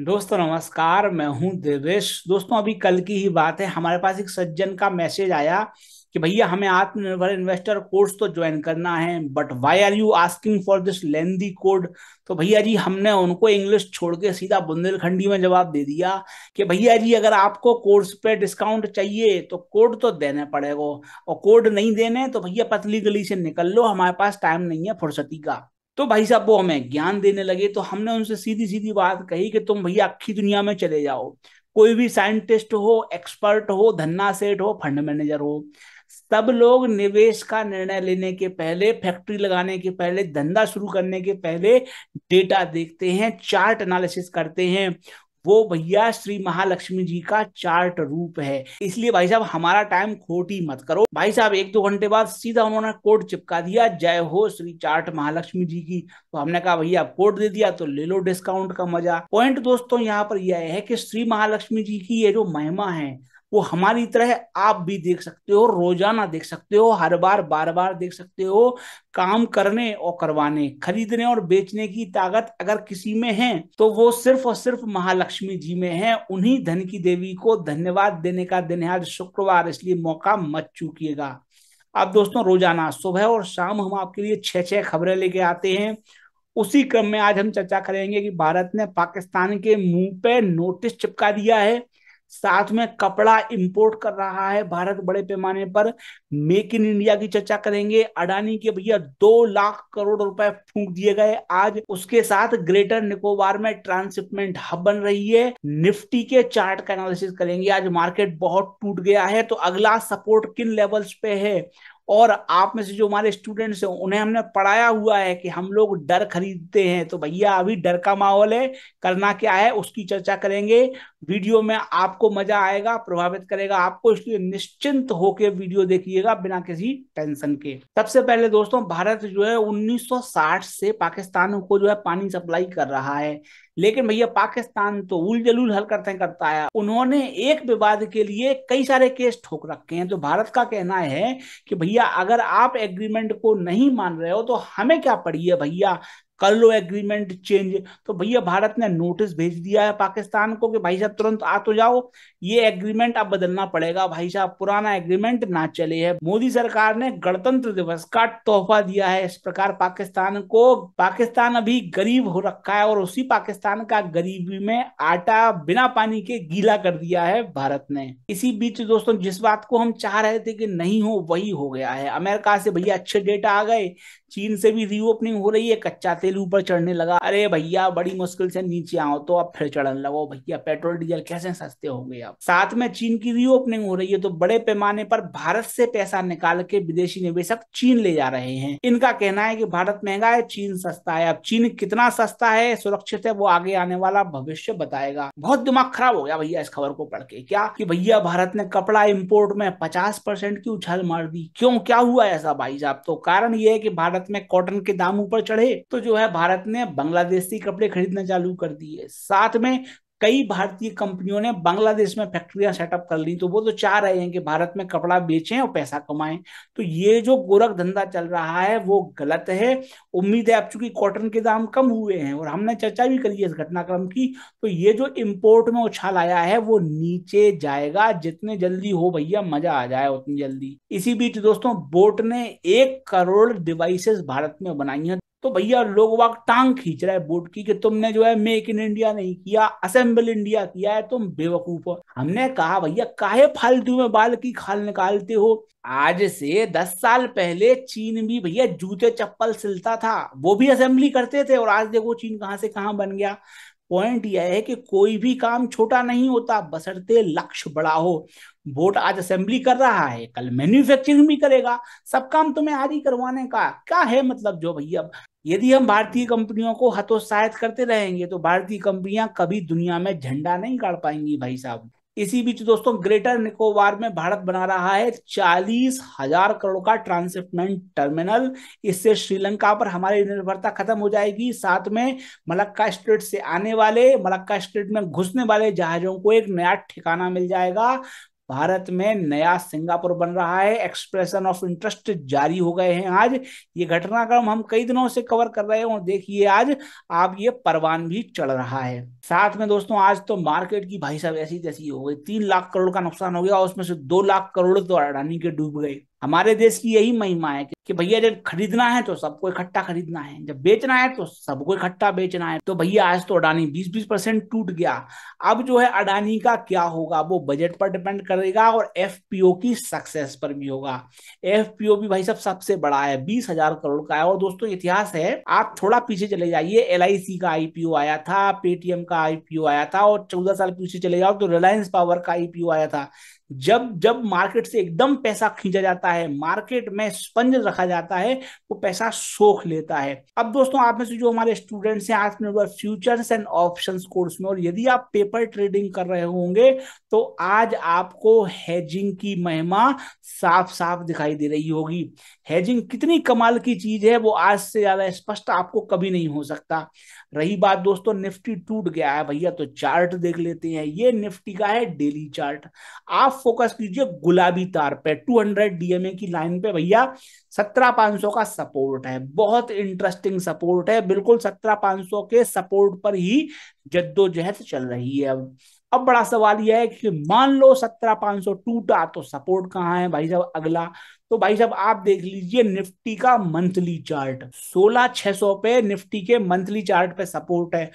दोस्तों नमस्कार मैं हूं देवेश दोस्तों अभी कल की ही बात है हमारे पास एक सज्जन का मैसेज आया कि भैया हमें आत्मनिर्भर इन्वेस्टर कोर्स तो ज्वाइन करना है but why are you asking for this lengthy code तो भैया जी हमने उनको इंग्लिश छोड़ के सीधा बुंदेलखंडी में जवाब दे दिया कि भैया जी अगर आपको कोर्स पे डिस्काउंट चाहिए तो कोड तो देने पड़ेगा और कोड नहीं देने तो भैया पतली गली से निकल लो हमारे पास टाइम नहीं है फुर्सती का तो भाई साहब वो हमें ज्ञान देने लगे तो हमने उनसे सीधी सीधी बात कही कि तुम भैया अक्खी दुनिया में चले जाओ कोई भी साइंटिस्ट हो एक्सपर्ट हो धन्ना सेठ हो फंड मैनेजर हो सब लोग निवेश का निर्णय लेने के पहले फैक्ट्री लगाने के पहले धंधा शुरू करने के पहले डेटा देखते हैं चार्ट एनालिसिस करते हैं वो भैया श्री महालक्ष्मी जी का चार्ट रूप है इसलिए भाई साहब हमारा टाइम खोटी मत करो भाई साहब एक दो घंटे बाद सीधा उन्होंने कोड चिपका दिया जय हो श्री चार्ट महालक्ष्मी जी की तो हमने कहा भैया कोड दे दिया तो ले लो डिस्काउंट का मजा पॉइंट दोस्तों यहाँ पर यह है कि श्री महालक्ष्मी जी की ये जो महिमा है वो हमारी तरह आप भी देख सकते हो रोजाना देख सकते हो हर बार बार बार देख सकते हो काम करने और करवाने खरीदने और बेचने की ताकत अगर किसी में है तो वो सिर्फ और सिर्फ महालक्ष्मी जी में है उन्हीं धन की देवी को धन्यवाद देने का दिन है आज शुक्रवार इसलिए मौका मत चूकिएगा अब दोस्तों रोजाना सुबह और शाम हम आपके लिए छह छह खबरें लेके आते हैं उसी क्रम में आज हम चर्चा करेंगे कि भारत ने पाकिस्तान के मुंह पे नोटिस चिपका दिया है साथ में कपड़ा इंपोर्ट कर रहा है भारत बड़े पैमाने पर मेक इन इंडिया की चर्चा करेंगे अडानी के भैया दो लाख करोड़ रुपए फूंक दिए गए आज उसके साथ ग्रेटर निकोबार में ट्रांसशिपमेंट हब बन रही है निफ्टी के चार्ट का एनालिसिस करेंगे आज मार्केट बहुत टूट गया है तो अगला सपोर्ट किन लेवल्स पे है और आप में से जो हमारे स्टूडेंट्स हैं उन्हें हमने पढ़ाया हुआ है कि हम लोग डर खरीदते हैं तो भैया अभी डर का माहौल है करना क्या है उसकी चर्चा करेंगे वीडियो में आपको मजा आएगा प्रभावित करेगा आपको इसलिए निश्चिंत होकर वीडियो देखिएगा बिना किसी टेंशन के सबसे पहले दोस्तों भारत जो है 1960 से पाकिस्तान को जो है पानी सप्लाई कर रहा है लेकिन भैया पाकिस्तान तो उल जलूल करते करता है उन्होंने एक विवाद के लिए कई सारे केस ठोक रखे हैं तो भारत का कहना है कि भैया भैया अगर आप एग्रीमेंट को नहीं मान रहे हो तो हमें क्या पड़ी है भैया कर लो एग्रीमेंट चेंज तो भैया भारत ने नोटिस भेज दिया है पाकिस्तान को कि भाई साहब तुरंत आ तो जाओ ये एग्रीमेंट अब बदलना पड़ेगा भाई साहब पुराना एग्रीमेंट ना चले है मोदी सरकार ने गणतंत्र दिवस का तोहफा दिया है इस प्रकार पाकिस्तान को पाकिस्तान अभी गरीब हो रखा है और उसी पाकिस्तान का गरीबी में आटा बिना पानी के गीला कर दिया है भारत ने इसी बीच दोस्तों जिस बात को हम चाह रहे थे कि नहीं हो वही हो गया है अमेरिका से भैया अच्छे डेटा आ गए चीन से भी रीओपनिंग हो रही है कच्चा तेल तेल ऊपर चढ़ने लगा अरे भैया बड़ी मुश्किल से नीचे आओ तो अब फिर चढ़ने लगो भैया पेट्रोल डीजल कैसे सस्ते हो गए अब साथ में चीन की रीओपनिंग हो रही है तो बड़े पैमाने पर भारत से पैसा निकाल के विदेशी निवेशक चीन ले जा रहे हैं इनका कहना है की भारत महंगा है चीन सस्ता है अब चीन कितना सस्ता है सुरक्षित है वो आगे आने वाला भविष्य बताएगा बहुत दिमाग खराब हो गया भैया इस खबर को पढ़ के क्या की भैया भारत ने कपड़ा इम्पोर्ट में पचास परसेंट की उछाल मार दी क्यों क्या हुआ ऐसा भाई साहब तो कारण ये है कि भारत में कॉटन के दाम ऊपर चढ़े तो जो है है भारत ने बांग्लादेशी कपड़े खरीदना चालू कर दिए साथ में कई भारतीय कंपनियों ने बांग्लादेश में फैक्ट्रियां सेटअप कर ली तो वो तो चाह रहे हैं कि भारत में कपड़ा बेचें और पैसा कमाएं तो ये जो गोरख धंधा चल रहा है वो गलत है उम्मीद है अब चूंकि कॉटन के दाम कम हुए हैं और हमने चर्चा भी करी है इस घटनाक्रम की तो ये जो इम्पोर्ट में उछाल आया है वो नीचे जाएगा जितने जल्दी हो भैया मजा आ जाए उतनी जल्दी इसी बीच दोस्तों बोट ने एक करोड़ डिवाइसेस भारत में बनाई है तो भैया लोग वाक टांग खींच रहा है बोर्ड की कि तुमने जो है मेक इन इंडिया नहीं किया असेंबल इंडिया किया है तुम बेवकूफ हो हमने कहा भैया काहे फालतू में बाल की खाल निकालते हो आज से दस साल पहले चीन भी भैया जूते चप्पल सिलता था वो भी असेंबली करते थे और आज देखो चीन कहाँ से कहाँ बन गया पॉइंट यह है कि कोई भी काम छोटा नहीं होता बसरते लक्ष्य बड़ा हो बोट आज असेंबली कर रहा है कल मैन्युफैक्चरिंग भी करेगा सब काम तुम्हें आज ही करवाने का क्या है मतलब जो भैया यदि हम भारतीय कंपनियों को हतोत्साहित करते रहेंगे तो भारतीय कंपनियां कभी दुनिया में झंडा नहीं गाड़ पाएंगी भाई साहब इसी बीच दोस्तों ग्रेटर निकोबार में भारत बना रहा है चालीस हजार करोड़ का ट्रांसशिपमेंट टर्मिनल इससे श्रीलंका पर हमारी निर्भरता खत्म हो जाएगी साथ में मलक्का स्ट्रेट से आने वाले मलक्का स्ट्रेट में घुसने वाले जहाजों को एक नया ठिकाना मिल जाएगा भारत में नया सिंगापुर बन रहा है एक्सप्रेशन ऑफ इंटरेस्ट जारी हो गए हैं आज ये घटनाक्रम हम कई दिनों से कवर कर रहे हैं और देखिए आज आप ये परवान भी चढ़ रहा है साथ में दोस्तों आज तो मार्केट की भाई साहब ऐसी तैसी हो गई तीन लाख करोड़ का नुकसान हो गया उसमें से दो लाख करोड़ तो अडानी के डूब गए हमारे देश की यही महिमा है कि भैया जब खरीदना है तो सबको इकट्ठा खरीदना है जब बेचना है तो सबको इकट्ठा बेचना है तो भैया आज तो अडानी बीस बीस परसेंट टूट गया अब जो है अडानी का क्या होगा वो बजट पर डिपेंड करेगा और एफ की सक्सेस पर भी होगा एफ भी भाई सब सबसे बड़ा है बीस हजार करोड़ का है और दोस्तों इतिहास है आप थोड़ा पीछे चले जाइए एल का आईपीओ आया था पेटीएम का आईपीओ आया था और चौदह साल पीछे चले जाओ तो रिलायंस पावर का आईपीओ आया था जब जब मार्केट से एकदम पैसा खींचा जाता है मार्केट में स्पंज रखा जाता है वो पैसा सोख लेता है अब दोस्तों आप में से जो हमारे स्टूडेंट्स हैं आत्मनिर्भर फ्यूचर्स एंड ऑप्शंस कोर्स में और यदि आप पेपर ट्रेडिंग कर रहे होंगे तो आज आपको हैजिंग की महिमा साफ साफ दिखाई दे रही होगी हैजिंग कितनी कमाल की चीज है वो आज से ज्यादा स्पष्ट आपको कभी नहीं हो सकता रही बात दोस्तों निफ्टी टूट गया है भैया तो चार्ट देख लेते हैं ये निफ्टी का है डेली चार्ट आप फोकस कीजिए गुलाबी तार पे 200 डीएमए की लाइन पे भैया सत्रह पांच सौ का सपोर्ट है बहुत इंटरेस्टिंग सपोर्ट है बिल्कुल सत्रह पांच सौ के सपोर्ट पर ही जद्दोजहद चल रही है अब अब बड़ा सवाल यह है कि मान लो सत्रह पांच सौ टूटा तो सपोर्ट कहाँ है भाई साहब अगला तो भाई साहब आप देख लीजिए निफ्टी का मंथली चार्ट सोलह छह सौ पे निफ्टी के मंथली चार्ट पे सपोर्ट है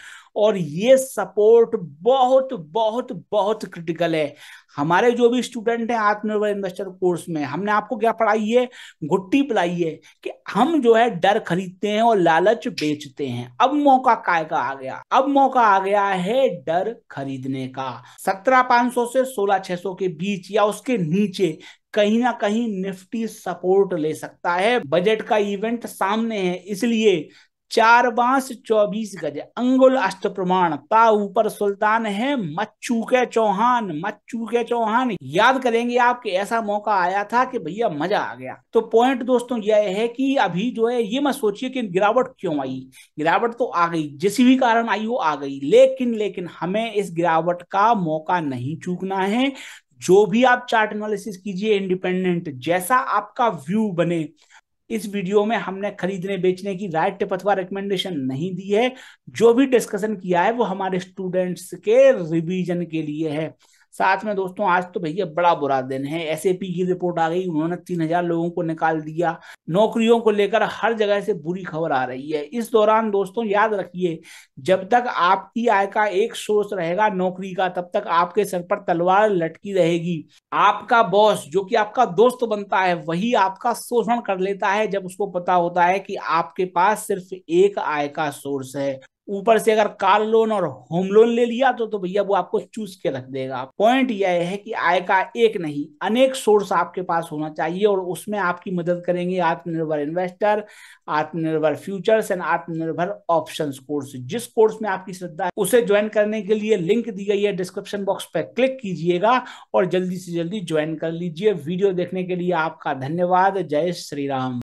और ये सपोर्ट बहुत बहुत बहुत क्रिटिकल है हमारे जो भी स्टूडेंट हैं आत्मनिर्भर इन्वेस्टर कोर्स में हमने आपको क्या पढ़ाई है घुट्टी पिलाई है कि हम जो है डर खरीदते हैं और लालच बेचते हैं अब मौका काय का आ गया अब मौका आ गया है डर खरीदने का सत्रह पांच सौ से सोलह छह सौ के बीच या उसके नीचे कहीं ना कहीं निफ्टी सपोर्ट ले सकता है बजट का इवेंट सामने है इसलिए चार बांस चौबीस गज अंगुल अष्ट प्रमाण का ऊपर सुल्तान है मच्छू के चौहान मच्छू के चौहान याद करेंगे आपके ऐसा मौका आया था कि भैया मजा आ गया तो पॉइंट दोस्तों यह है कि अभी जो है ये मत सोचिए कि गिरावट क्यों आई गिरावट तो आ गई जिस भी कारण आई वो आ गई लेकिन लेकिन हमें इस गिरावट का मौका नहीं चूकना है जो भी आप चार्ट एनालिसिस कीजिए इंडिपेंडेंट जैसा आपका व्यू बने इस वीडियो में हमने खरीदने बेचने की राइट टिप अथवा रिकमेंडेशन नहीं दी है जो भी डिस्कशन किया है वो हमारे स्टूडेंट्स के रिवीजन के लिए है साथ में दोस्तों आज तो भैया बड़ा बुरा दिन है एस की रिपोर्ट आ गई उन्होंने तीन हजार लोगों को निकाल दिया नौकरियों को लेकर हर जगह से बुरी खबर आ रही है इस दौरान दोस्तों याद रखिए जब तक आपकी आय का एक सोर्स रहेगा नौकरी का तब तक आपके सर पर तलवार लटकी रहेगी आपका बॉस जो कि आपका दोस्त बनता है वही आपका शोषण कर लेता है जब उसको पता होता है कि आपके पास सिर्फ एक आय का सोर्स है ऊपर से अगर कार लोन और होम लोन ले लिया तो तो भैया वो आपको चूज के रख देगा पॉइंट यह है कि आय का एक नहीं अनेक सोर्स आपके पास होना चाहिए और उसमें आपकी मदद करेंगे आत्मनिर्भर इन्वेस्टर आत्मनिर्भर फ्यूचर्स एंड आत्मनिर्भर ऑप्शन कोर्स जिस कोर्स में आपकी श्रद्धा है उसे ज्वाइन करने के लिए लिंक दी गई है डिस्क्रिप्शन बॉक्स पर क्लिक कीजिएगा और जल्दी से जल्दी ज्वाइन कर लीजिए वीडियो देखने के लिए आपका धन्यवाद जय श्री राम